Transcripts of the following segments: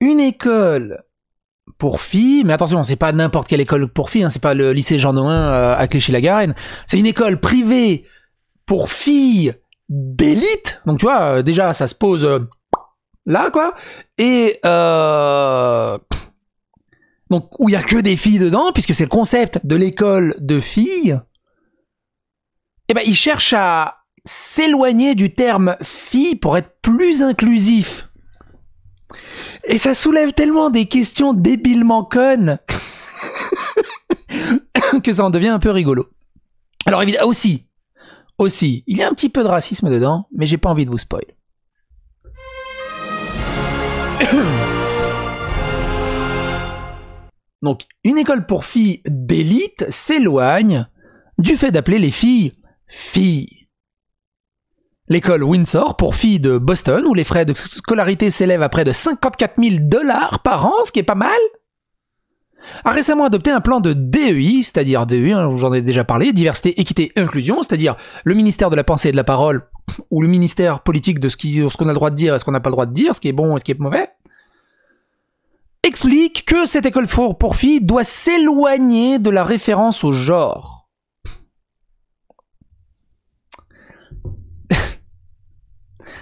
une école pour filles, mais attention, c'est pas n'importe quelle école pour filles, hein, c'est pas le lycée Jean Noin euh, à Clichy-la-Garenne, c'est une école privée pour filles d'élite. Donc tu vois, euh, déjà ça se pose euh, là quoi. Et donc où il y a que des filles dedans, puisque c'est le concept de l'école de filles. Eh ben, il cherche à s'éloigner du terme fille pour être plus inclusif et ça soulève tellement des questions débilement connes que ça en devient un peu rigolo. Alors évidemment, ah, aussi, aussi, il y a un petit peu de racisme dedans, mais j'ai pas envie de vous spoil. Donc, une école pour filles d'élite s'éloigne du fait d'appeler les filles filles. L'école Windsor pour filles de Boston, où les frais de scolarité s'élèvent à près de 54 000 dollars par an, ce qui est pas mal, a récemment adopté un plan de DEI, c'est-à-dire DEI, e hein, j'en ai déjà parlé, diversité, équité, inclusion, c'est-à-dire le ministère de la pensée et de la parole, ou le ministère politique de ce qu'on a le droit de dire et ce qu'on n'a pas le droit de dire, ce qui est bon et ce qui est mauvais, explique que cette école pour filles doit s'éloigner de la référence au genre.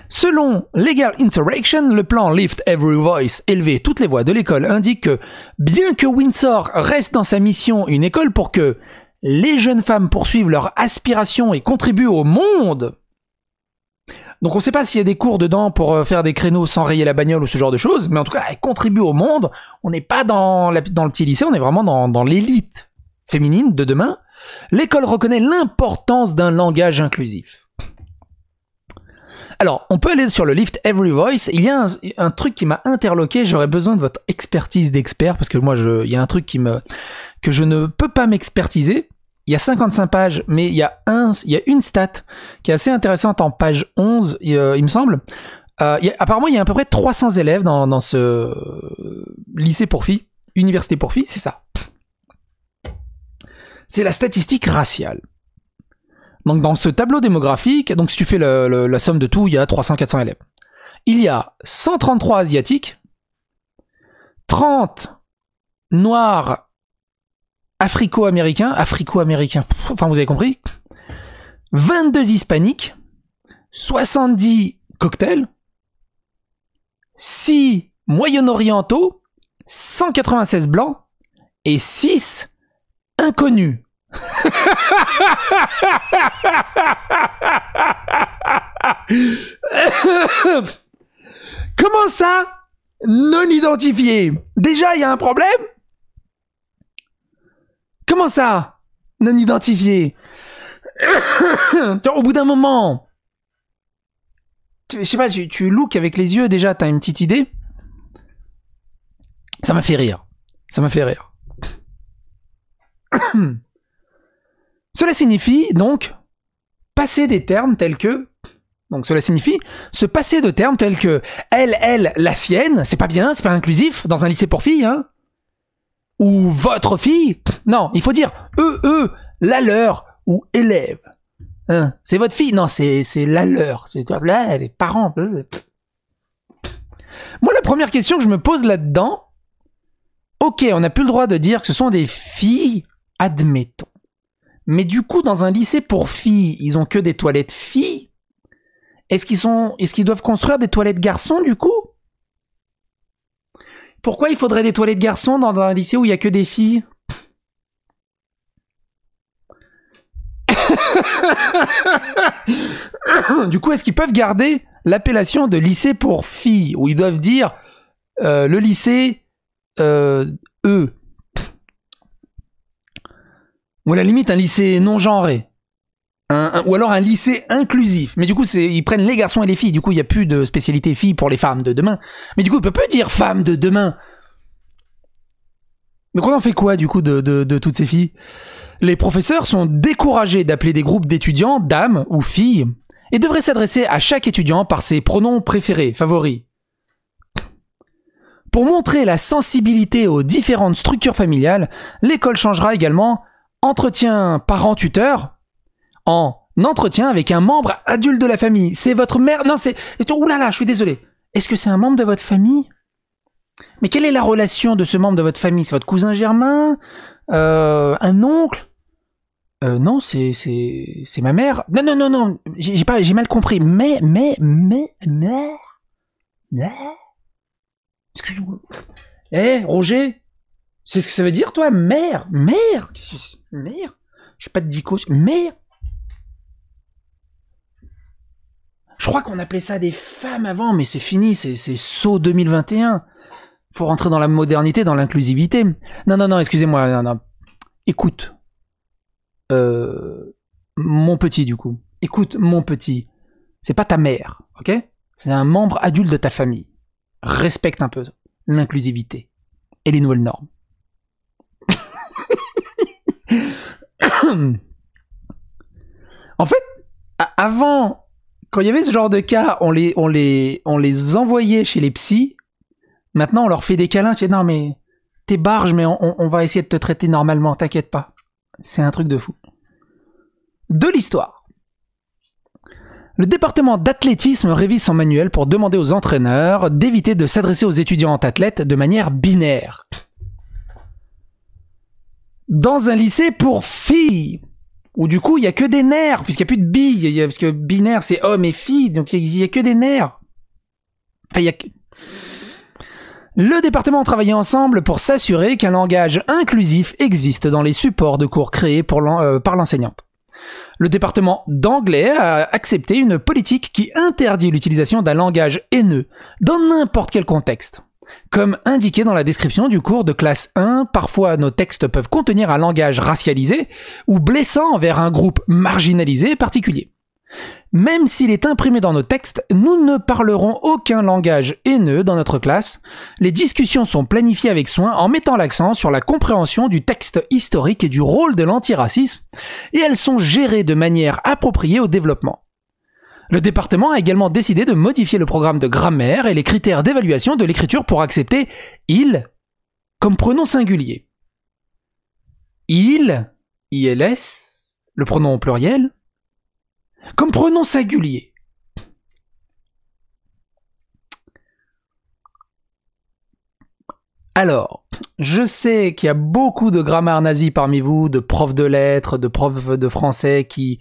Selon Legal Insurrection, le plan Lift Every Voice, élever toutes les voix de l'école, indique que bien que Windsor reste dans sa mission une école pour que les jeunes femmes poursuivent leurs aspirations et contribuent au monde, donc on ne sait pas s'il y a des cours dedans pour euh, faire des créneaux sans rayer la bagnole ou ce genre de choses, mais en tout cas, elle contribue au monde. On n'est pas dans, le petit lycée, on est vraiment dans l'élite féminine de demain. L'école reconnaît l'importance d'un langage inclusif. Alors, on peut aller sur le lift Every Voice. Il y a un, truc qui m'a interloqué. J'aurais besoin de votre expertise d'expert parce que moi, je, il y a un truc qui me, que je ne peux pas m'expertiser. Il y a 55 pages, mais il y a, un, il y a une stat qui est assez intéressante en page 11, il, me semble. Euh, apparemment, il y a à peu près 300 élèves dans, dans ce euh, lycée pour filles, université pour filles, c'est ça. C'est la statistique raciale. Donc dans ce tableau démographique, donc si tu fais la somme de tout, il y a 300-400 élèves. Il y a 133 asiatiques, 30 noirs africo-américains, afro américains enfin vous avez compris, 22 hispaniques, 70 cocktails, 6 moyen-orientaux, 196 blancs et 6 inconnus. Comment ça Non identifié Déjà, il y a un problème Comment ça Non identifié Au bout d'un moment, je sais pas, tu, tu looks avec les yeux déjà, t'as une petite idée Ça m'a fait rire. Ça m'a fait rire. Cela signifie donc passer des termes tels que donc cela signifie se passer de termes tels que elle, elle, la sienne, c'est pas bien, c'est pas inclusif dans un lycée pour filles, hein Ou votre fille Non, il faut dire eux, eux, la leur ou élève. Hein. c'est votre fille Non, c'est la leur. C'est là, les parents. Moi, la première question que je me pose là-dedans, ok, on n'a plus le droit de dire que ce sont des filles, admettons. Mais du coup, dans un lycée pour filles, ils ont que des toilettes filles. Est-ce qu'ils sont, est-ce qu'ils doivent construire des toilettes garçons du coup Pourquoi il faudrait des toilettes garçons dans un lycée où il y a que des filles Du coup, est-ce qu'ils peuvent garder l'appellation de lycée pour filles où ils doivent dire euh, le lycée E ou à la limite, un lycée non genré. ou alors un lycée inclusif. Mais du coup, ils prennent les garçons et les filles. Du coup, il n'y a plus de spécialité filles pour les femmes de demain. Mais du coup, on peut plus dire femmes de demain. Donc on en fait quoi du coup de toutes ces filles Les professeurs sont découragés d'appeler des groupes d'étudiants dames ou filles et devraient s'adresser à chaque étudiant par ses pronoms préférés, favoris. Pour montrer la sensibilité aux différentes structures familiales, l'école changera également entretien parent-tuteur en entretien avec un membre adulte de la famille. C'est votre mère. Non, c'est. Oulala, là là, je suis désolé. Est-ce que c'est un membre de votre famille Mais quelle est la relation de ce membre de votre famille C'est votre cousin germain euh, Un oncle euh, non, c'est ma mère. Non, non, non, non, j'ai pas, j'ai mal compris. Mais, mais, mais, mais, mais. Excuse-moi. Eh, Roger, c'est ce que ça veut dire, toi Mère Mère Mère Je pas de dico. Mère Je crois qu'on appelait ça des femmes avant, mais c'est fini, c'est saut so 2021. Faut rentrer dans la modernité, dans l'inclusivité. Non, non, non, excusez-moi. Non, Écoute. Euh, mon petit, du coup. Écoute, mon petit. C'est pas ta mère, ok C'est un membre adulte de ta famille. Respecte un peu l'inclusivité et les nouvelles normes. en fait, avant, quand il y avait ce genre de cas, on les, on les, on les envoyait chez les psys. Maintenant, on leur fait des câlins. Tu dis, non, mais t'es barge, mais on, va essayer de te traiter normalement, t'inquiète pas. C'est un truc de fou. De l'histoire. Le département d'athlétisme révise son manuel pour demander aux entraîneurs d'éviter de s'adresser aux étudiants athlètes de manière binaire dans un lycée pour filles où du coup il n'y a que des nerfs puisqu'il n'y a plus de billes parce que binaire c'est homme et fille donc il n'y a, que des nerfs enfin, y a que... le département travaillait ensemble pour s'assurer qu'un langage inclusif existe dans les supports de cours créés euh, par l'enseignante. Le département d'anglais a accepté une politique qui interdit l'utilisation d'un langage haineux dans n'importe quel contexte. Comme indiqué dans la description du cours de classe 1, parfois nos textes peuvent contenir un langage racialisé ou blessant envers un groupe marginalisé particulier. Même s'il est imprimé dans nos textes, nous ne parlerons aucun langage haineux dans notre classe. Les discussions sont planifiées avec soin en mettant l'accent sur la compréhension du texte historique et du rôle de l'antiracisme, et elles sont gérées de manière appropriée au développement. Le département a également décidé de modifier le programme de grammaire et les critères d'évaluation de l'écriture pour accepter il comme pronom singulier. Il, ils, le pronom pluriel, comme pronom singulier. Alors, je sais qu'il y a beaucoup de grammaires nazis parmi vous, de profs de lettres, de profs de français qui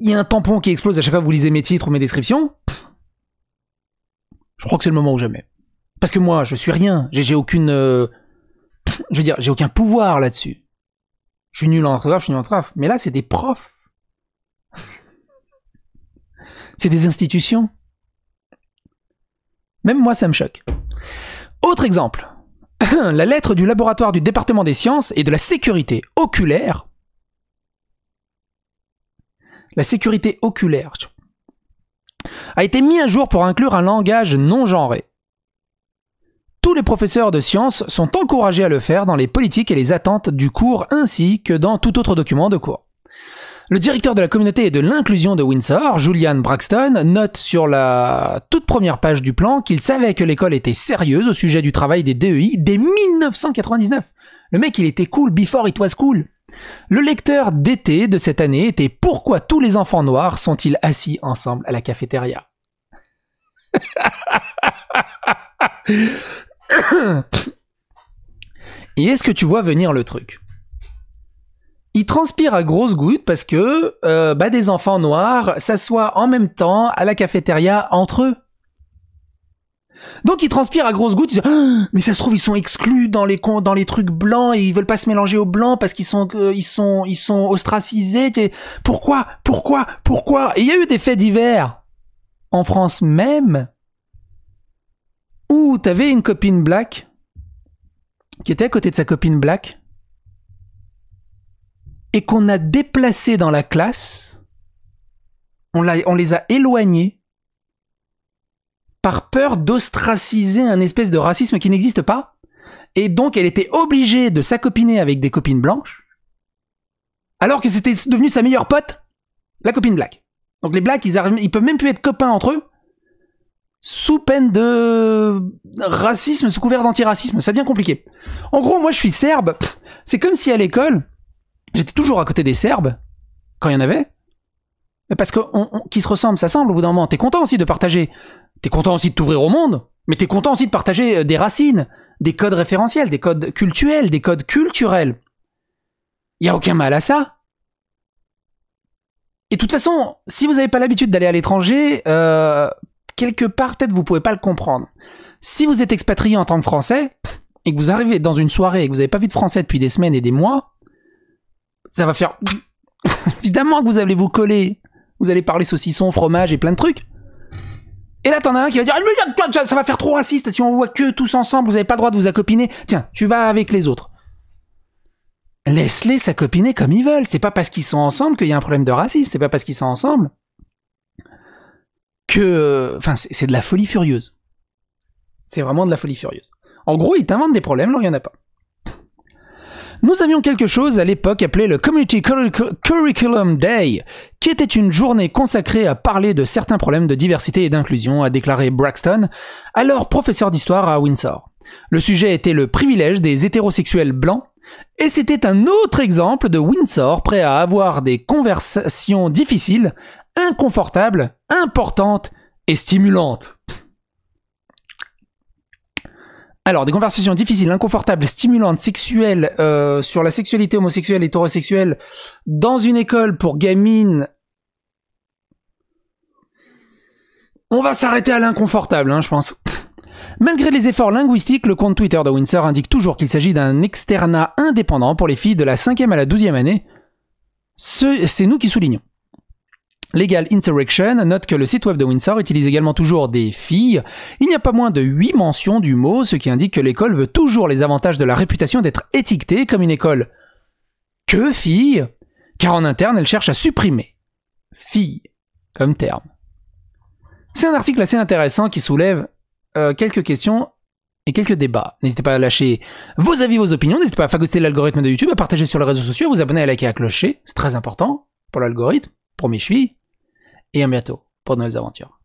il y a un tampon qui explose à chaque fois que vous lisez mes titres ou mes descriptions, je crois que c'est le moment ou jamais. Parce que moi, je suis rien. J'ai aucune. Euh, je veux dire, j'ai aucun pouvoir là-dessus. Je suis nul en orthographe, je suis nul en orthographe. Mais là, c'est des profs. c'est des institutions. Même moi, ça me choque. Autre exemple. La lettre du laboratoire du département des sciences et de la sécurité oculaire la sécurité oculaire, a été mis à jour pour inclure un langage non genré. Tous les professeurs de sciences sont encouragés à le faire dans les politiques et les attentes du cours ainsi que dans tout autre document de cours. Le directeur de la communauté et de l'inclusion de Windsor, Julian Braxton, note sur la toute première page du plan qu'il savait que l'école était sérieuse au sujet du travail des DEI dès 1999. Le mec, il était cool before it was cool. Le lecteur d'été de cette année était Pourquoi tous les enfants noirs sont-ils assis ensemble à la cafétéria Et est-ce que tu vois venir le truc il transpire à grosses gouttes parce que euh, bah, des enfants noirs s'assoient en même temps à la cafétéria entre eux. Donc ils transpirent à grosses gouttes, ah, mais ça se trouve ils sont exclus dans les dans les trucs blancs et ils veulent pas se mélanger aux blancs parce qu'ils sont ils sont ils sont ostracisés. Pourquoi Pourquoi Pourquoi il y a eu des faits divers en France même où tu avais une copine black qui était à côté de sa copine black et qu'on a déplacé dans la classe. On, l'a on les a éloignés par peur d'ostraciser un espèce de racisme qui n'existe pas. Et donc, elle était obligée de s'accopiner avec des copines blanches, alors que c'était devenu sa meilleure pote, la copine black. Donc les blacks, ils, peuvent même plus être copains entre eux, sous peine de racisme, sous couvert d'antiracisme. Ça devient compliqué. En gros, moi, je suis serbe. C'est comme si à l'école, j'étais toujours à côté des Serbes, quand il y en avait. Parce qu'ils qui se ressemble ça semble au bout d'un moment. T'es content aussi de partager T'es content aussi de t'ouvrir au monde, mais t'es content aussi de partager euh, des racines, des codes référentiels, des codes culturels, des codes culturels. Il Y a aucun mal à ça. Et de toute façon, si vous n'avez pas l'habitude d'aller à l'étranger, euh, quelque part, peut-être vous pouvez pas le comprendre. Si vous êtes expatrié en tant que Français, et que vous arrivez dans une soirée et que vous n'avez pas vu de Français depuis des semaines et des mois, ça va faire... Évidemment que vous allez vous coller. Vous allez parler saucisson, fromage et plein de trucs. Et là, t'en as un qui va dire ah, ça va faire trop raciste si on voit que tous ensemble, vous n'avez pas le droit de vous accopiner. Tiens, tu vas avec les autres. Laisse-les s'accopiner comme ils veulent. C'est pas parce qu'ils sont ensemble qu'il y a un problème de racisme. C'est pas parce qu'ils sont ensemble que. Euh, enfin, c'est de la folie furieuse. C'est vraiment de la folie furieuse. En gros, ils t'inventent des problèmes, là, il n'y en a pas. Nous avions quelque chose à l'époque appelé le Community Curriculum Day, qui était une journée consacrée à parler de certains problèmes de diversité et d'inclusion, a déclaré Braxton, alors professeur d'histoire à Windsor. Le sujet était le privilège des hétérosexuels blancs, et c'était un autre exemple de Windsor prêt à avoir des conversations difficiles, inconfortables, importantes et stimulantes. Alors, des conversations difficiles, inconfortables, stimulantes, sexuelles, euh, sur la sexualité homosexuelle et hétérosexuelle, dans une école pour gamines. On va s'arrêter à l'inconfortable, hein, je pense. Malgré les efforts linguistiques, le compte Twitter de Windsor indique toujours qu'il s'agit d'un externat indépendant pour les filles de la 5e à la 12e année. C'est nous qui soulignons. Legal Insurrection note que le site web de Windsor utilise également toujours des filles. Il n'y a pas moins de 8 mentions du mot, ce qui indique que l'école veut toujours les avantages de la réputation d'être étiquetée comme une école que filles, car en interne elle cherche à supprimer filles comme terme. C'est un article assez intéressant qui soulève euh, quelques questions et quelques débats. N'hésitez pas à lâcher vos avis, vos opinions, n'hésitez pas à fagoster l'algorithme de YouTube, à partager sur les réseaux sociaux, à vous abonner, à liker, à clocher, c'est très important pour l'algorithme, pour mes chevilles et à bientôt pour de nouvelles aventures.